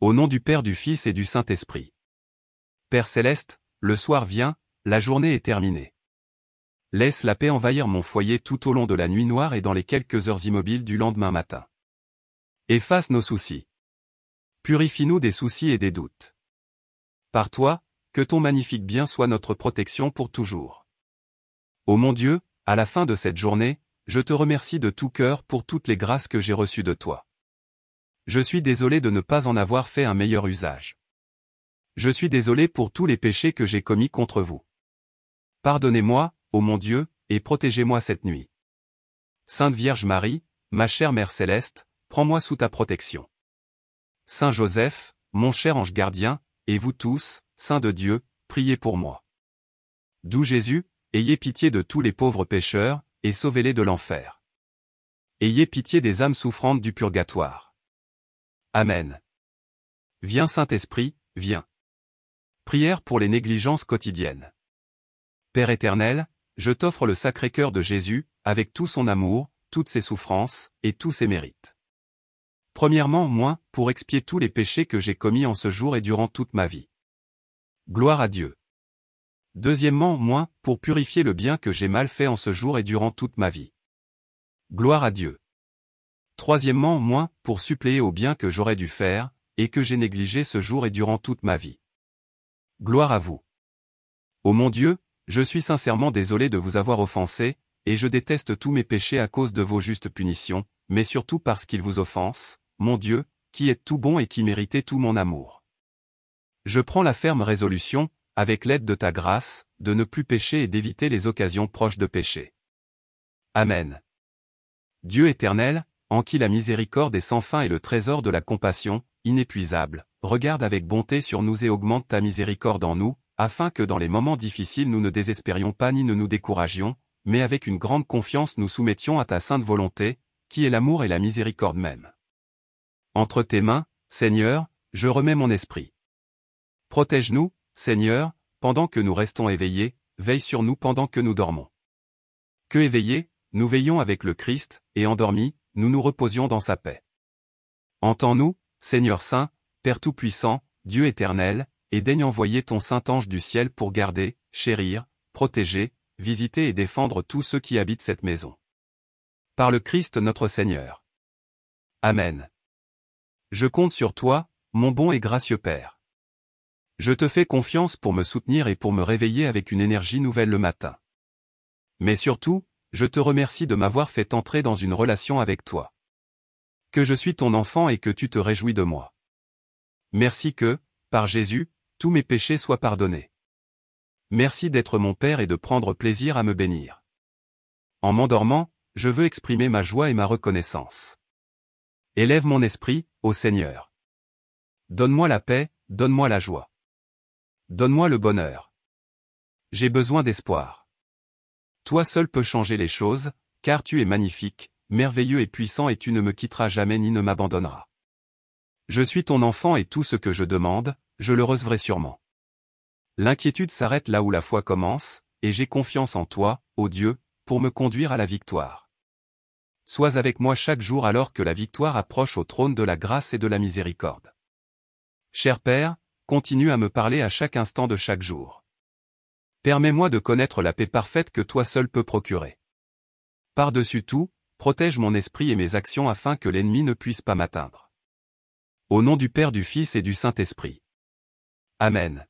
Au nom du Père, du Fils et du Saint-Esprit. Père céleste, le soir vient, la journée est terminée. Laisse la paix envahir mon foyer tout au long de la nuit noire et dans les quelques heures immobiles du lendemain matin. Efface nos soucis. Purifie-nous des soucis et des doutes. Par toi, que ton magnifique bien soit notre protection pour toujours. Ô mon Dieu, à la fin de cette journée, je te remercie de tout cœur pour toutes les grâces que j'ai reçues de toi. Je suis désolé de ne pas en avoir fait un meilleur usage. Je suis désolé pour tous les péchés que j'ai commis contre vous. Pardonnez-moi, ô mon Dieu, et protégez-moi cette nuit. Sainte Vierge Marie, ma chère Mère Céleste, prends-moi sous ta protection. Saint Joseph, mon cher ange gardien, et vous tous, saints de Dieu, priez pour moi. D'où Jésus, ayez pitié de tous les pauvres pécheurs, et sauvez-les de l'enfer. Ayez pitié des âmes souffrantes du purgatoire. Amen. Viens Saint-Esprit, viens. Prière pour les négligences quotidiennes. Père éternel, je t'offre le sacré cœur de Jésus, avec tout son amour, toutes ses souffrances et tous ses mérites. Premièrement, moi, pour expier tous les péchés que j'ai commis en ce jour et durant toute ma vie. Gloire à Dieu. Deuxièmement, moi, pour purifier le bien que j'ai mal fait en ce jour et durant toute ma vie. Gloire à Dieu. Troisièmement, moi, pour suppléer au bien que j'aurais dû faire, et que j'ai négligé ce jour et durant toute ma vie. Gloire à vous. Ô mon Dieu, je suis sincèrement désolé de vous avoir offensé, et je déteste tous mes péchés à cause de vos justes punitions, mais surtout parce qu'ils vous offensent, mon Dieu, qui êtes tout bon et qui méritez tout mon amour. Je prends la ferme résolution, avec l'aide de ta grâce, de ne plus pécher et d'éviter les occasions proches de pécher. Amen. Dieu éternel, en qui la miséricorde est sans fin et le trésor de la compassion, inépuisable, regarde avec bonté sur nous et augmente ta miséricorde en nous, afin que dans les moments difficiles nous ne désespérions pas ni ne nous découragions, mais avec une grande confiance nous soumettions à ta sainte volonté, qui est l'amour et la miséricorde même. Entre tes mains, Seigneur, je remets mon esprit. Protège-nous, Seigneur, pendant que nous restons éveillés, veille sur nous pendant que nous dormons. Que éveillés, nous veillons avec le Christ, et endormis, nous nous reposions dans sa paix. Entends-nous, Seigneur Saint, Père Tout-Puissant, Dieu éternel, et daigne envoyer ton Saint-Ange du ciel pour garder, chérir, protéger, visiter et défendre tous ceux qui habitent cette maison. Par le Christ notre Seigneur. Amen. Je compte sur toi, mon bon et gracieux Père. Je te fais confiance pour me soutenir et pour me réveiller avec une énergie nouvelle le matin. Mais surtout, je te remercie de m'avoir fait entrer dans une relation avec toi. Que je suis ton enfant et que tu te réjouis de moi. Merci que, par Jésus, tous mes péchés soient pardonnés. Merci d'être mon Père et de prendre plaisir à me bénir. En m'endormant, je veux exprimer ma joie et ma reconnaissance. Élève mon esprit, ô Seigneur. Donne-moi la paix, donne-moi la joie. Donne-moi le bonheur. J'ai besoin d'espoir. Toi seul peux changer les choses, car tu es magnifique, merveilleux et puissant et tu ne me quitteras jamais ni ne m'abandonneras. Je suis ton enfant et tout ce que je demande, je le recevrai sûrement. L'inquiétude s'arrête là où la foi commence, et j'ai confiance en toi, ô Dieu, pour me conduire à la victoire. Sois avec moi chaque jour alors que la victoire approche au trône de la grâce et de la miséricorde. Cher Père, continue à me parler à chaque instant de chaque jour. Permets-moi de connaître la paix parfaite que toi seul peux procurer. Par-dessus tout, protège mon esprit et mes actions afin que l'ennemi ne puisse pas m'atteindre. Au nom du Père du Fils et du Saint-Esprit. Amen.